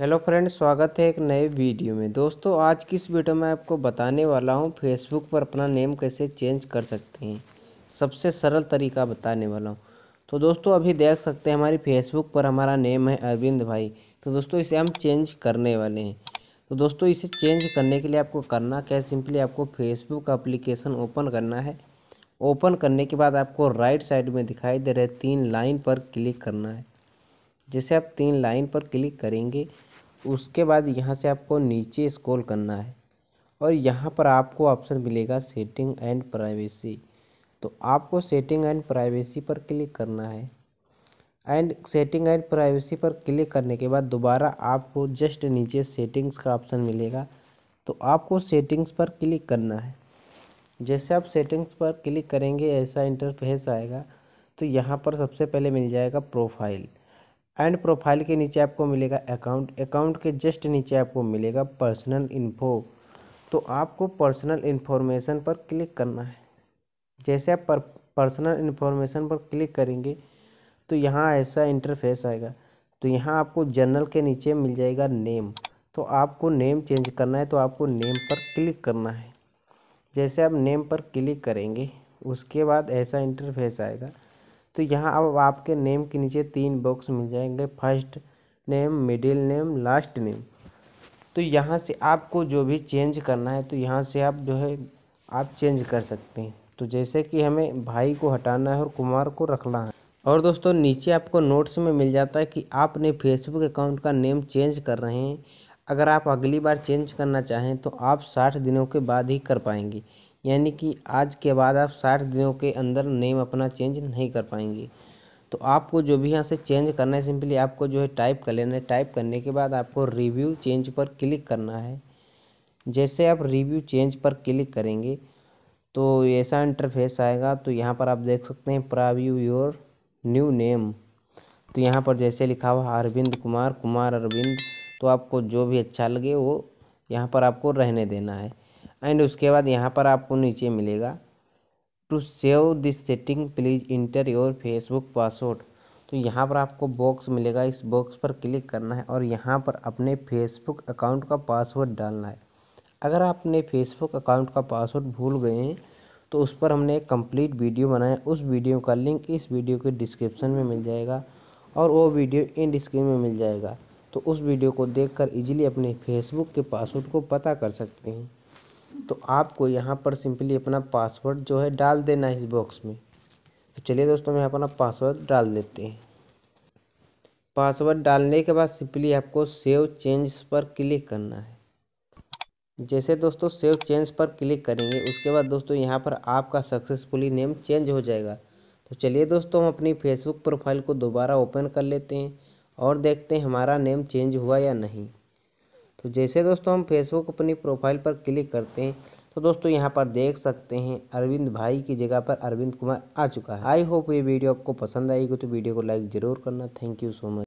hello friends स्वागत है एक नए वीडियो में दोस्तों आज की इस वीडियो में आपको बताने वाला हूं फेसबुक पर अपना नेम कैसे चेंज कर सकते हैं सबसे सरल तरीका बताने वाला हूं तो दोस्तों अभी देख सकते हैं हमारी फेसबुक पर हमारा नेम है अरविंद भाई तो दोस्तों इसे हम चेंज करने वाले हैं तो दोस्तों इसे चेंज करने के लिए आपको करना क्या है सिंपली आपको फेसबुक अप्लीकेशन ओपन करना है ओपन करने के बाद आपको राइट साइड में दिखाई दे रहे तीन लाइन पर क्लिक करना है जैसे आप तीन लाइन पर क्लिक करेंगे उसके बाद यहाँ से आपको नीचे स्क्रॉल करना है और यहाँ पर आपको ऑप्शन मिलेगा सेटिंग एंड प्राइवेसी तो आपको सेटिंग एंड प्राइवेसी पर क्लिक करना है एंड सेटिंग एंड प्राइवेसी पर क्लिक करने के बाद दोबारा आपको जस्ट नीचे सेटिंग्स का ऑप्शन मिलेगा तो आपको सेटिंग्स पर क्लिक करना है जैसे आप सेटिंग्स पर क्लिक करेंगे ऐसा इंटरफेस आएगा तो यहाँ पर सबसे पहले मिल जाएगा प्रोफाइल एंड प्रोफाइल के नीचे आपको मिलेगा अकाउंट अकाउंट के जस्ट नीचे आपको मिलेगा पर्सनल इन्फो तो आपको पर्सनल इन्फॉर्मेशन पर क्लिक करना है जैसे आप पर पर्सनल इन्फॉर्मेशन पर क्लिक करेंगे तो यहाँ ऐसा इंटरफेस आएगा तो यहाँ आपको जनरल के नीचे मिल जाएगा नेम तो आपको नेम चेंज करना है तो आपको नेम पर क्लिक करना है जैसे आप नेम पर क्लिक करेंगे उसके बाद ऐसा इंटरफेस आएगा तो यहाँ अब आपके नेम के नीचे तीन बॉक्स मिल जाएंगे first name middle name last name तो यहाँ से आपको जो भी चेंज करना है तो यहाँ से आप जो है आप चेंज कर सकते हैं तो जैसे कि हमें भाई को हटाना है और कुमार को रखना है और दोस्तों नीचे आपको नोट्स में मिल जाता है कि आपने फेसबुक अकाउंट का नेम चेंज कर रहे हैं अगर आप अगली बार चेंज करना चाहें तो आप साठ दिनों के बाद ही कर पाएंगे यानी कि आज के बाद आप साठ दिनों के अंदर नेम अपना चेंज नहीं कर पाएंगे तो आपको जो भी यहाँ से चेंज करना है सिंपली आपको जो है टाइप कर लेना है टाइप करने के बाद आपको रिव्यू चेंज पर क्लिक करना है जैसे आप रिव्यू चेंज पर क्लिक करेंगे तो ऐसा इंटरफेस आएगा तो यहाँ पर आप देख सकते हैं प्राव्यू योर न्यू नेम तो यहाँ पर जैसे लिखा हुआ अरविंद कुमार कुमार अरविंद तो आपको जो भी अच्छा लगे वो यहाँ पर आपको रहने देना है एंड उसके बाद यहाँ पर आपको नीचे मिलेगा to save this setting please enter your Facebook password तो यहाँ पर आपको बॉक्स मिलेगा इस बॉक्स पर क्लिक करना है और यहाँ पर अपने फेसबुक अकाउंट का पासवर्ड डालना है अगर आप अपने फेसबुक अकाउंट का पासवर्ड भूल गए हैं तो उस पर हमने एक कम्प्लीट वीडियो बनाया उस वीडियो का लिंक इस वीडियो के डिस्क्रिप्शन में मिल जाएगा और वो वीडियो इन स्क्रीन में मिल जाएगा तो उस वीडियो को देखकर इजीली अपने फेसबुक के पासवर्ड को पता कर सकते हैं तो आपको यहाँ पर सिंपली अपना पासवर्ड जो है डाल देना इस बॉक्स में तो चलिए दोस्तों हम अपना पासवर्ड डाल देते हैं पासवर्ड डालने के बाद सिंपली आपको सेव चेंज पर क्लिक करना है जैसे दोस्तों सेव चेंज पर क्लिक करेंगे उसके बाद दोस्तों यहाँ पर आपका सक्सेसफुली नेम चेंज हो जाएगा तो चलिए दोस्तों हम अपनी फेसबुक प्रोफाइल को दोबारा ओपन कर लेते हैं और देखते हैं हमारा नेम चेंज हुआ या नहीं तो जैसे दोस्तों हम फेसबुक अपनी प्रोफाइल पर क्लिक करते हैं तो दोस्तों यहाँ पर देख सकते हैं अरविंद भाई की जगह पर अरविंद कुमार आ चुका है आई होप ये वीडियो आपको पसंद आएगी तो वीडियो को लाइक ज़रूर करना थैंक यू सो मच